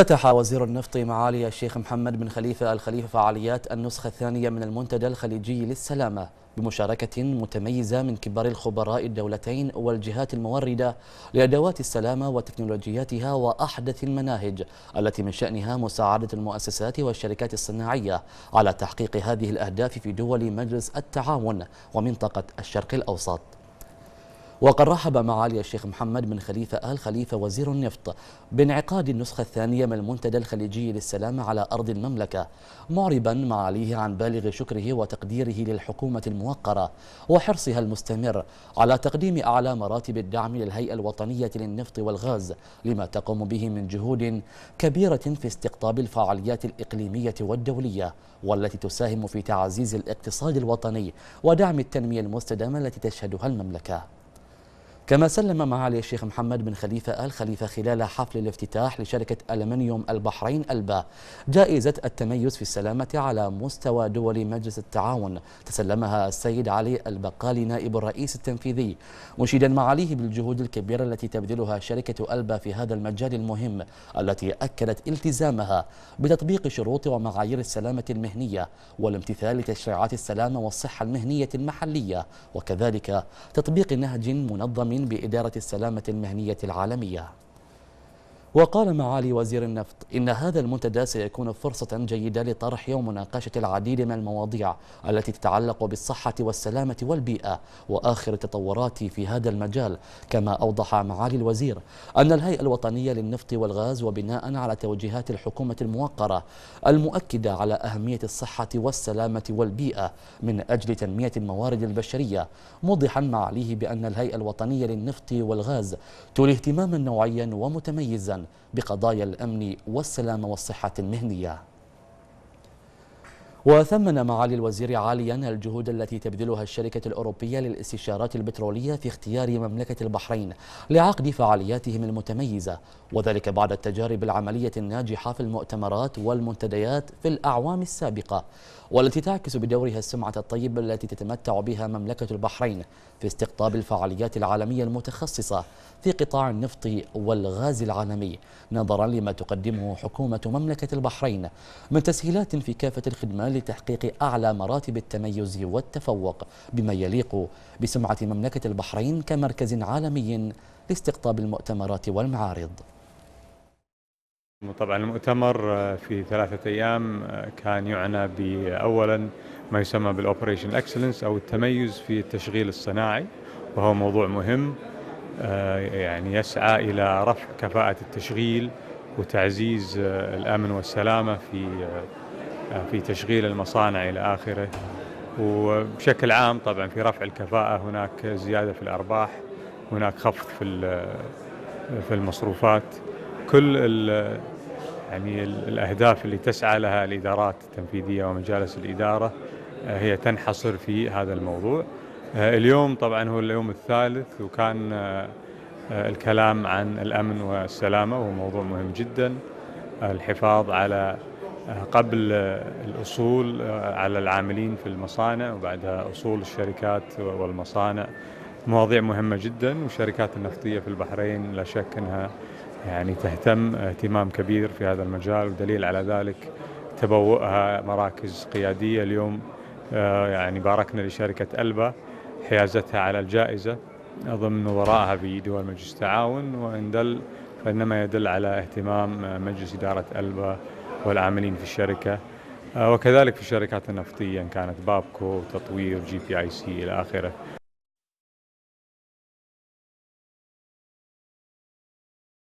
افتتح وزير النفط معالي الشيخ محمد بن خليفة الخليفة فعاليات النسخة الثانية من المنتدى الخليجي للسلامة بمشاركة متميزة من كبار الخبراء الدولتين والجهات الموردة لأدوات السلامة وتكنولوجياتها وأحدث المناهج التي من شأنها مساعدة المؤسسات والشركات الصناعية على تحقيق هذه الأهداف في دول مجلس التعاون ومنطقة الشرق الأوسط وقد رحب معالي الشيخ محمد بن خليفة آل خليفة وزير النفط بانعقاد النسخة الثانية من المنتدى الخليجي للسلام على أرض المملكة معربا معاليه عن بالغ شكره وتقديره للحكومة الموقرة وحرصها المستمر على تقديم أعلى مراتب الدعم للهيئة الوطنية للنفط والغاز لما تقوم به من جهود كبيرة في استقطاب الفعاليات الإقليمية والدولية والتي تساهم في تعزيز الاقتصاد الوطني ودعم التنمية المستدامة التي تشهدها المملكة كما سلم معالي الشيخ محمد بن خليفة آل خليفة خلال حفل الافتتاح لشركة ألمنيوم البحرين ألبا جائزة التميز في السلامة على مستوى دول مجلس التعاون تسلمها السيد علي البقالي نائب الرئيس التنفيذي مشيدا معاليه بالجهود الكبيرة التي تبذلها شركة ألبا في هذا المجال المهم التي أكدت التزامها بتطبيق شروط ومعايير السلامة المهنية والامتثال لتشريعات السلامة والصحة المهنية المحلية وكذلك تطبيق نهج منظم بإدارة السلامة المهنية العالمية وقال معالي وزير النفط إن هذا المنتدى سيكون فرصة جيدة لطرح ومناقشة العديد من المواضيع التي تتعلق بالصحة والسلامة والبيئة وآخر التطورات في هذا المجال كما أوضح معالي الوزير أن الهيئة الوطنية للنفط والغاز وبناء على توجيهات الحكومة الموقرة المؤكدة على أهمية الصحة والسلامة والبيئة من أجل تنمية الموارد البشرية موضحا معاليه بأن الهيئة الوطنية للنفط والغاز تولي اهتماما نوعيا ومتميزا بقضايا الأمن والسلامة والصحة المهنية وثمن معالي الوزير عاليا الجهود التي تبذلها الشركة الأوروبية للاستشارات البترولية في اختيار مملكة البحرين لعقد فعالياتهم المتميزة وذلك بعد التجارب العملية الناجحة في المؤتمرات والمنتديات في الأعوام السابقة والتي تعكس بدورها السمعة الطيبة التي تتمتع بها مملكة البحرين في استقطاب الفعاليات العالمية المتخصصة في قطاع النفط والغاز العالمي نظرا لما تقدمه حكومة مملكة البحرين من تسهيلات في كافة الخدمات لتحقيق أعلى مراتب التميز والتفوق بما يليق بسمعة مملكة البحرين كمركز عالمي لاستقطاب المؤتمرات والمعارض طبعا المؤتمر في ثلاثة أيام كان يعنى بأولا ما يسمى بالأوبريشن اكسلنس أو التميز في التشغيل الصناعي وهو موضوع مهم آه، يعني يسعى إلى رفع كفاءة التشغيل وتعزيز الأمن والسلامة في آه، في تشغيل المصانع إلى آخره وبشكل عام طبعا في رفع الكفاءة هناك زيادة في الأرباح هناك خفض في في المصروفات كل يعني الأهداف اللي تسعى لها الإدارات التنفيذية ومجالس الإدارة آه، هي تنحصر في هذا الموضوع آه، اليوم طبعا هو اليوم الثالث وكان الكلام عن الأمن والسلامة وهو موضوع مهم جدا الحفاظ على آه، قبل آه، الأصول آه، على العاملين في المصانع وبعدها أصول الشركات والمصانع مواضيع مهمة جدا والشركات النفطية في البحرين لا شك أنها يعني تهتم اهتمام كبير في هذا المجال ودليل على ذلك تبوؤها مراكز قيادية اليوم يعني باركنا لشركة ألبا حيازتها على الجائزة ضمن وراءها في دول مجلس التعاون وإن دل فإنما يدل على اهتمام مجلس إدارة ألبا والعاملين في الشركة آه، وكذلك في الشركات النفطية إن كانت بابكو وتطوير جي بي آي سي إلى آخره